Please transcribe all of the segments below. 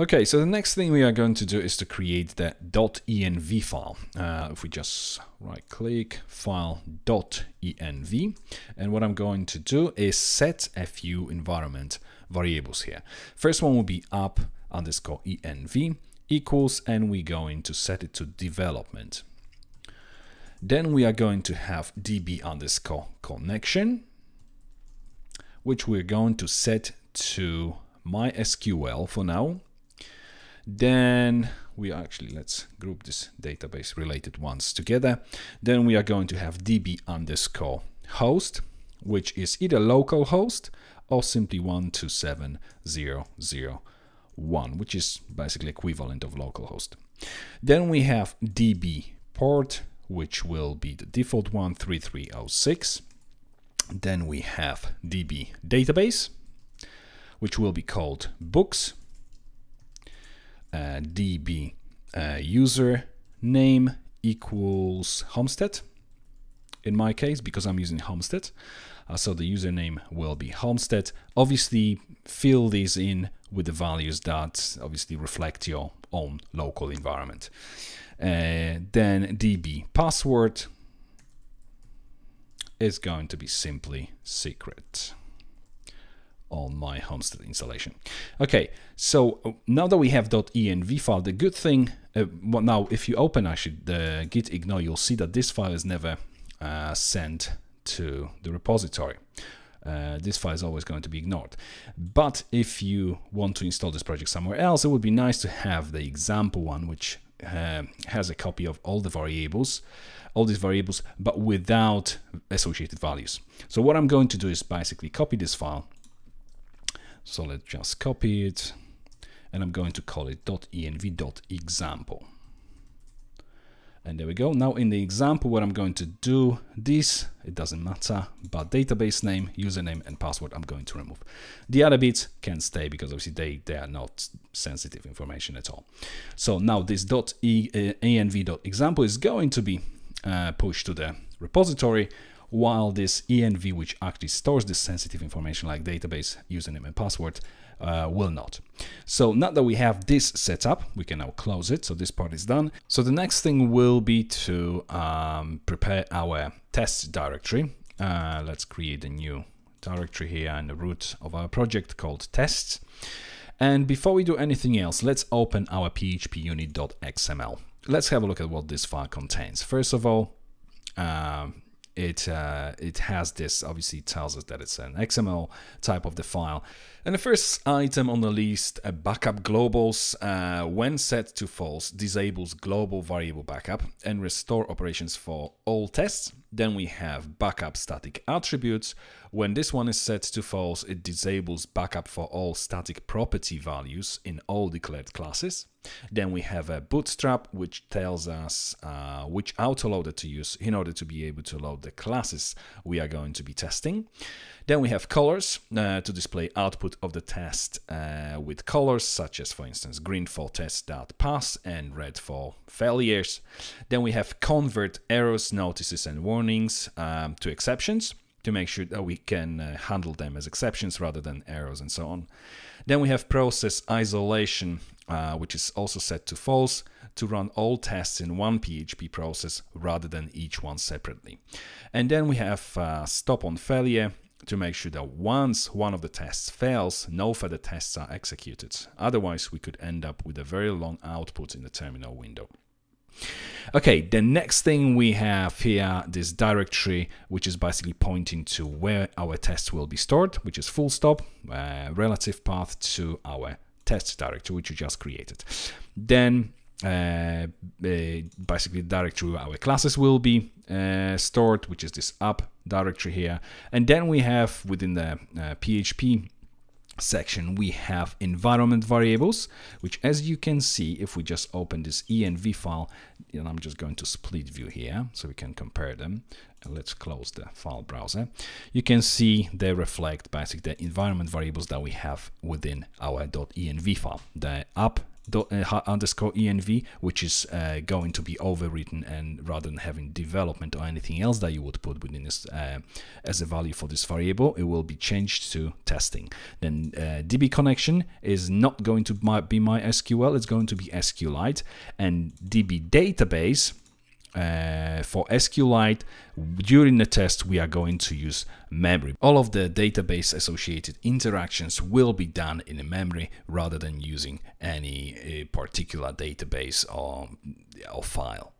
Okay, so the next thing we are going to do is to create that .env file. Uh, if we just right click file .env and what I'm going to do is set a few environment variables here. First one will be app underscore env equals and we're going to set it to development. Then we are going to have db underscore connection which we're going to set to MySQL for now then we actually, let's group this database related ones together. Then we are going to have db underscore host, which is either local host or simply 127001, which is basically equivalent of localhost. Then we have db port, which will be the default one, 3306. Then we have db database, which will be called books uh, db uh, user name equals homestead in my case because I'm using homestead. Uh, so the username will be homestead. Obviously fill these in with the values that obviously reflect your own local environment. Uh, then db password is going to be simply secret on my Homestead installation. Okay, so uh, now that we have .env file, the good thing, uh, well, now if you open actually the git ignore, you'll see that this file is never uh, sent to the repository. Uh, this file is always going to be ignored. But if you want to install this project somewhere else, it would be nice to have the example one, which uh, has a copy of all the variables, all these variables, but without associated values. So what I'm going to do is basically copy this file so let's just copy it and I'm going to call it .env.example. And there we go. Now in the example what I'm going to do this, it doesn't matter, but database name, username and password I'm going to remove. The other bits can stay because obviously they, they are not sensitive information at all. So now this uh, .env.example is going to be uh, pushed to the repository while this env, which actually stores this sensitive information like database, username and password, uh, will not. So now that we have this set up, we can now close it. So this part is done. So the next thing will be to um, prepare our test directory. Uh, let's create a new directory here in the root of our project called tests. And before we do anything else, let's open our phpunit.xml. Let's have a look at what this file contains. First of all, uh, it uh, it has this obviously tells us that it's an XML type of the file. And the first item on the list, uh, backup globals, uh, when set to false, disables global variable backup and restore operations for all tests. Then we have backup static attributes. When this one is set to false, it disables backup for all static property values in all declared classes. Then we have a bootstrap, which tells us uh, which autoloader to use in order to be able to load the classes we are going to be testing. Then we have colors uh, to display output of the test uh, with colors such as, for instance, green for test.pass and red for failures. Then we have convert errors, notices and warnings warnings um, to exceptions to make sure that we can uh, handle them as exceptions rather than errors and so on. Then we have process isolation, uh, which is also set to false to run all tests in one PHP process rather than each one separately. And then we have uh, stop on failure to make sure that once one of the tests fails, no further tests are executed. Otherwise, we could end up with a very long output in the terminal window. Okay, the next thing we have here, this directory, which is basically pointing to where our test will be stored, which is full stop, uh, relative path to our test directory, which we just created. Then uh, uh basically directory where our classes will be uh, stored, which is this app directory here. And then we have within the PHP uh, section we have environment variables which as you can see if we just open this env file and i'm just going to split view here so we can compare them and let's close the file browser you can see they reflect basically the environment variables that we have within our env file the up uh, underscore env which is uh, going to be overwritten and rather than having development or anything else that you would put within this uh, as a value for this variable it will be changed to testing then uh, db connection is not going to be my sql it's going to be sqlite and db database uh, for SQLite, during the test we are going to use memory. All of the database associated interactions will be done in memory rather than using any uh, particular database or, or file.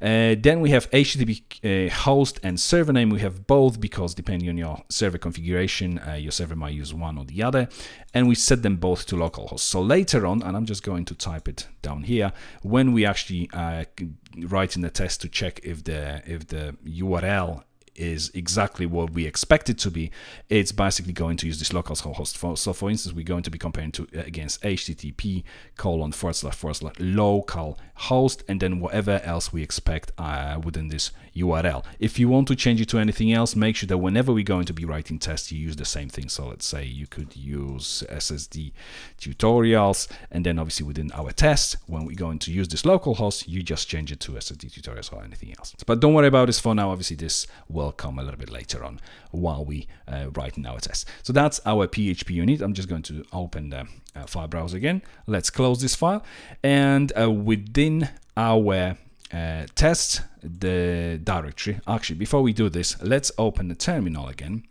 Uh, then we have HTTP uh, host and server name. We have both because depending on your server configuration, uh, your server might use one or the other. And we set them both to localhost. So later on, and I'm just going to type it down here, when we actually uh, write in the test to check if the if the URL is exactly what we expect it to be, it's basically going to use this localhost host. For, so for instance, we're going to be comparing to uh, against HTTP colon forward slash forward slash local host and then whatever else we expect uh, within this URL. If you want to change it to anything else, make sure that whenever we're going to be writing tests, you use the same thing. So let's say you could use SSD tutorials and then obviously within our test, when we're going to use this localhost, you just change it to SSD tutorials or anything else. But don't worry about this for now. Obviously this will will come a little bit later on while we uh, write in our test. So that's our PHP unit. I'm just going to open the uh, file browser again. Let's close this file. And uh, within our uh, test the directory. Actually, before we do this, let's open the terminal again.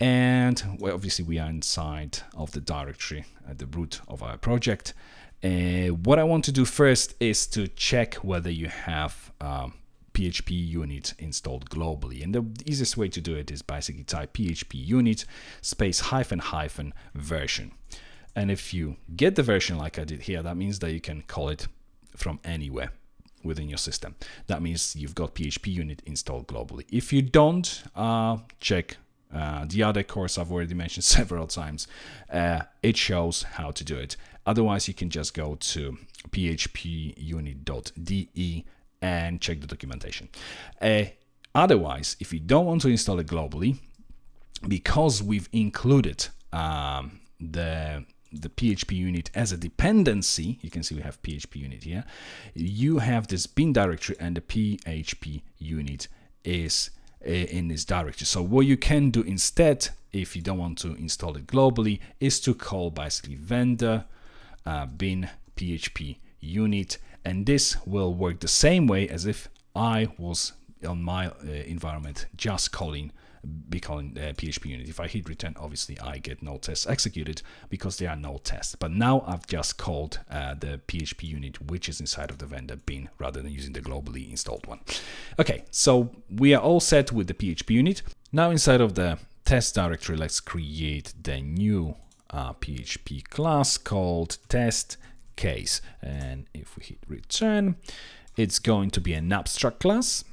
And well, obviously we are inside of the directory at uh, the root of our project. Uh, what I want to do first is to check whether you have um, PHP unit installed globally. And the easiest way to do it is basically type PHP unit space hyphen hyphen version. And if you get the version like I did here, that means that you can call it from anywhere within your system. That means you've got PHP unit installed globally. If you don't, uh, check uh, the other course I've already mentioned several times. Uh, it shows how to do it. Otherwise, you can just go to phpunit.de and check the documentation. Uh, otherwise, if you don't want to install it globally, because we've included um, the the PHP unit as a dependency, you can see we have PHP unit here, you have this bin directory and the PHP unit is uh, in this directory. So what you can do instead, if you don't want to install it globally, is to call basically vendor uh, bin PHP unit and this will work the same way as if I was on my uh, environment just calling be calling uh, PHP unit. If I hit return, obviously I get no tests executed because there are no tests. But now I've just called uh, the PHP unit, which is inside of the vendor bin rather than using the globally installed one. Okay, so we are all set with the PHP unit. Now inside of the test directory, let's create the new uh, PHP class called test case. And if we hit return, it's going to be an abstract class,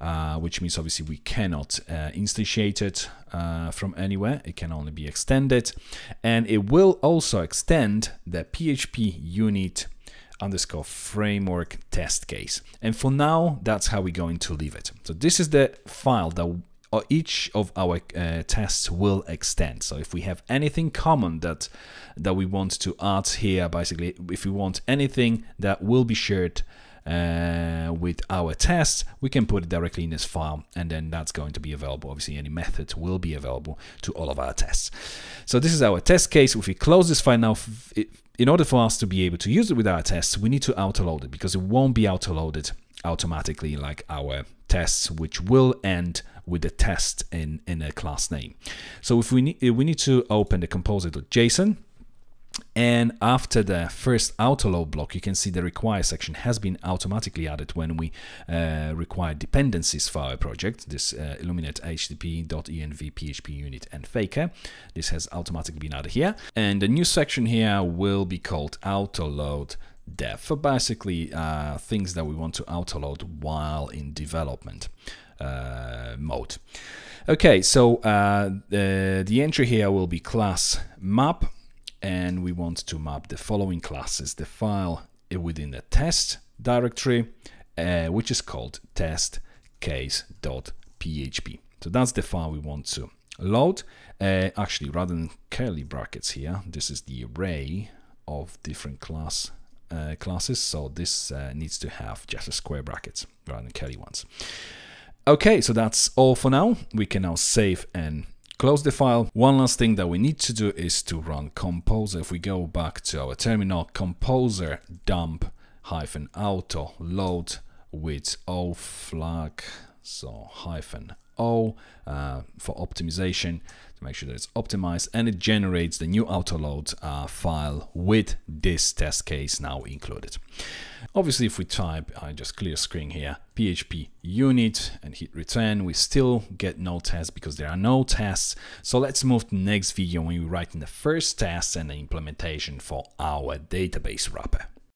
uh, which means obviously we cannot uh, instantiate it uh, from anywhere. It can only be extended. And it will also extend the PHP unit underscore framework test case. And for now, that's how we're going to leave it. So this is the file that each of our uh, tests will extend. So if we have anything common that that we want to add here, basically, if we want anything that will be shared uh, with our tests, we can put it directly in this file and then that's going to be available. Obviously, any method will be available to all of our tests. So this is our test case. If we close this file now, in order for us to be able to use it with our tests, we need to autoload it because it won't be autoloaded automatically like our tests which will end with a test in, in a class name. So if we, need, we need to open the composer.json and after the first autoload block, you can see the require section has been automatically added when we uh, require dependencies for our project. This uh, illuminate http, .env, php unit, and faker. This has automatically been added here. And the new section here will be called autoload dev for basically uh, things that we want to autoload while in development uh, mode. Okay, so uh, the, the entry here will be class map, and we want to map the following classes, the file within the test directory, uh, which is called testcase.php. So that's the file we want to load. Uh, actually, rather than curly brackets here, this is the array of different class uh, classes, so this uh, needs to have just a square brackets rather than curly ones. Okay, so that's all for now. We can now save and close the file. One last thing that we need to do is to run composer. If we go back to our terminal, composer dump hyphen auto load with o flag, so hyphen O uh, for optimization to make sure that it's optimized and it generates the new autoload uh, file with this test case now included. Obviously, if we type, I just clear screen here, PHP unit and hit return, we still get no test because there are no tests. So let's move to next video when we write in the first test and the implementation for our database wrapper.